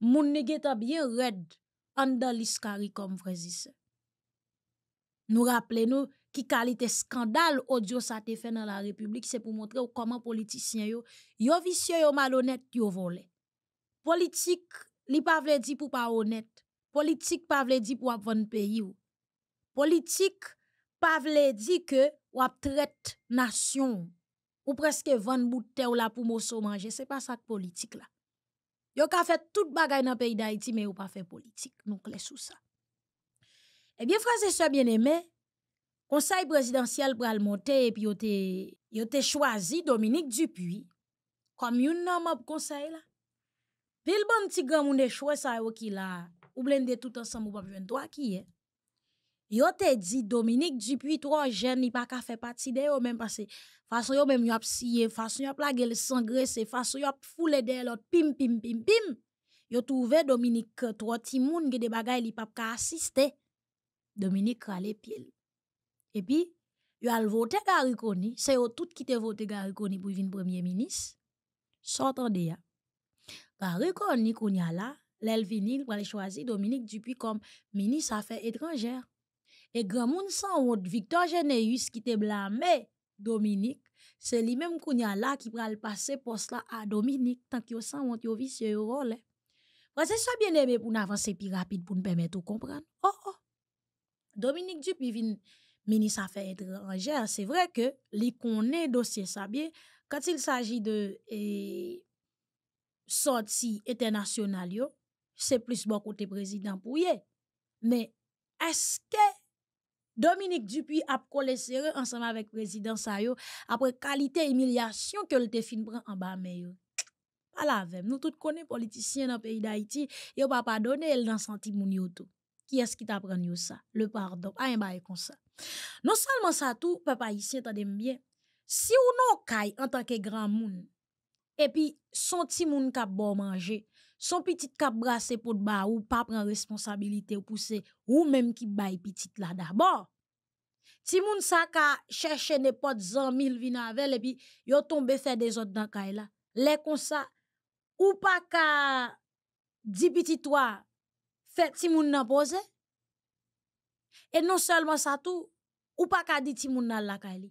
mouns n'est bien red, en dans l'ISCARICOM, frère, c'est Nous rappelons, nous, qui qualité scandale audio ça fait dans la République, c'est pour montrer comment politiciens yo, yo vicieux, yo malhonnête, yo volé. Politique, li pa vle di pou pas honnête. Politique pa vle di pou vendre pays Politique pa vle di que ou ap traite nation ou presque vann terre ou la pou manger manje. C'est pas ça que politique là. Yo ka fait tout bagay dans pays d'Haïti, mais ou pas fait politique. Nous clé sous ça. Eh bien, frères et bien aimé, Conseil présidentiel pour le monter et puis il te, choisi Dominique Dupuis comme un pour le conseil là. le bon petit grand monde de choix ça qui là tout ensemble pas venir toi qui est. Yo te dit Dominique Dupuis trois jeunes il pas fait partie de lui même parce façon yo même yo a scié, façon yo a lage le sang c'est façon yo a foulé de l'autre pim pim pim pim. a trouvé Dominique trois petit moun des bagages, il pas pa assisté. assister. Dominique les pieds. Et puis, ils ont voté Gariconi, c'est tout qui a voté Gariconi pour venir premier ministre. S'entendez, hein. Gariconi, qu'on y a là, l'Elvinil pour choisir Dominique Dupuis comme ministre affaires étrangères. Et grand monde sans honte, Victor Genéus qui te blâmé Dominique, c'est lui-même qu'on a là qui va passer poste là à Dominique tant qu'il sans honte, il au rôle. Parce que ça bien aimé pour avancer plus rapide pour nous permettre de comprendre. Oh oh. Dominique Dupuis vient ministre Affaires étrangères, c'est vrai que les connaît dossier bien, quand il s'agit de et, internationale, c'est plus bon côté président pour Mais est-ce que Dominique Dupuis a collé serré ensemble avec président Sayo après qualité humiliation que le a prend en bas mais Pas la Nous tous connaissons politiciens dans pays d'Haïti, ils ne pas pardonner dans senti tout qui est-ce qui t'a ça? Le pardon. A yon baye comme ça. Non seulement ça tout, papa ici, t'aime bien. Si ou non kay en tant que grand moun, et puis son petit moun ka bon manger, son petit ka brasse pour de ba ou pas prendre responsabilité ou pousser ou même qui baye petit là d'abord. Ti moun sa ka ne n'importe zan mille avec et puis yo tombe faire des autres dans kay la. Les comme ça ou pas ka di petit toi Fè ti moun nan poze. E non selman sa tou, ou pa ka di ti moun nan lakay li.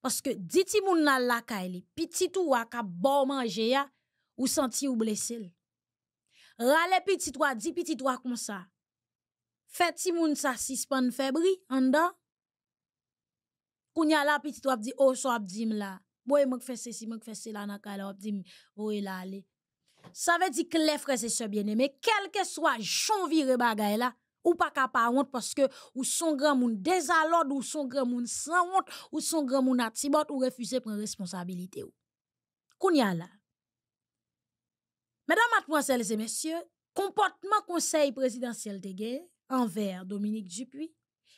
Paske di ti moun nan lakay li, pititou wak ka bo manje ya, ou santi ou blesil. Rale pititou wak, di pititou wak monsa. Fè ti moun sa, si span febri, an dan, koun ya la pititou wap di, ou oh, so ap di m la. Bo e mok fese si mok fese la nan kaya wap di, ou e la li. Ça veut dire que les frères et sœurs bien-aimés, quel que soit jonvire bagay là, ou pas capable honte parce que ou son grand monde désalord ou son grand monde sans honte ou son grand monde atibot ou refuser prendre responsabilité ou. Kounya là. Mesdames, mademoiselles et messieurs, comportement conseil présidentiel de guerre envers Dominique Dupuis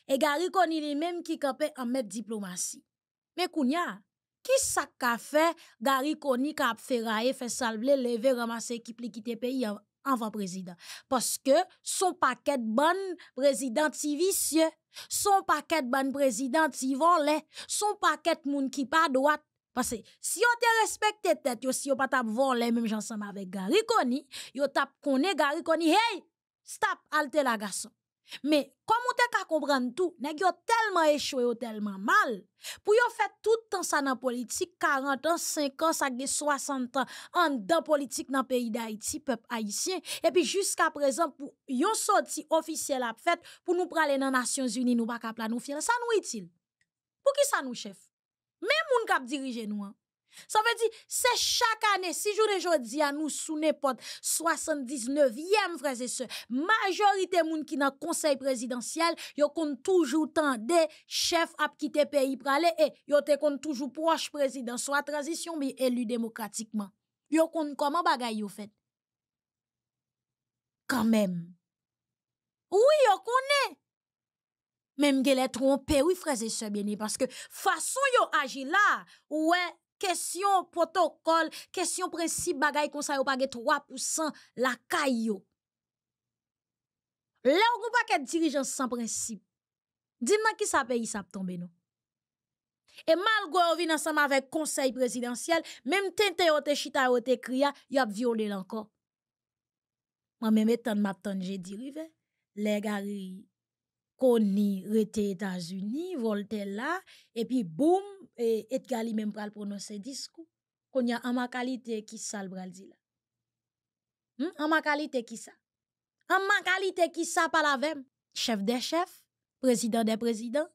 et Gary Conny lui-même qui campait en maître diplomatie. Mais Kounya, qui sa ka fait gari koni ka ap fait fe lever ramasser équipe qui pays pays avant président? Parce que son paquet bonne président si son paquet bonne président si son paquet moun ki pa Parce que si on te respecte tête, yo si yon pa tap même même j'ensemble avec Gary koni, yo tap koné Gary koni, hey, stop, alte la garçon. » mais comment Comprend tout, nèg tellement échoué, tellement mal. Pour yo fait tout temps ça dans politique, 40 ans, 5 ans, ça 60 ans, en dans politique dans pays d'Haïti, peuple haïtien. Et puis jusqu'à présent, pour yon sorti officiel à fait, pour nous parler dans Nations Unies, nous pas nous faire. Ça nous utile. Pour qui ça nous chef? Même moun kap dirige nous, hein? Ça veut dire, c'est chaque année, si jour dis à nous sous n'importe 79e, frères et sœurs, majorité moun qui dans conseil présidentiel, yo compte toujours des chef à quitter pays pour aller, et yo te toujours proche président, soit transition, mais élu démocratiquement. Yo compte comment bagay yo fait. Quand même. Oui, yo connaît. Même qu'elle est oui, frères et sœurs bien parce que façon yo agi là, ouais, Question protocole, question principe, bagay kon sa yo page 3% la kayo. Là ou kon pa sans principe. sans principe. nan ki sa peyi sa ap tombe nou. Et mal gwa vin ensemble avec conseil présidentiel, même tente yo te chita yo te kriya, y violé viole lanko. même même étant j'ai dit je les le y États-Unis, Voltaire là, et puis boum, Edgar lui même pral prononcer discours. y a en ma qualité qui ça le là. Hmm? En ma qualité qui ça? En ma qualité qui ça par la veine? Chef des chefs, président des présidents,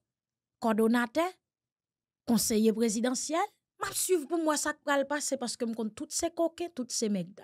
coordonnateur, conseiller présidentiel. M'a suivre pour moi ça pas, passer parce que me compte toutes ces coquins, toutes ces mecs.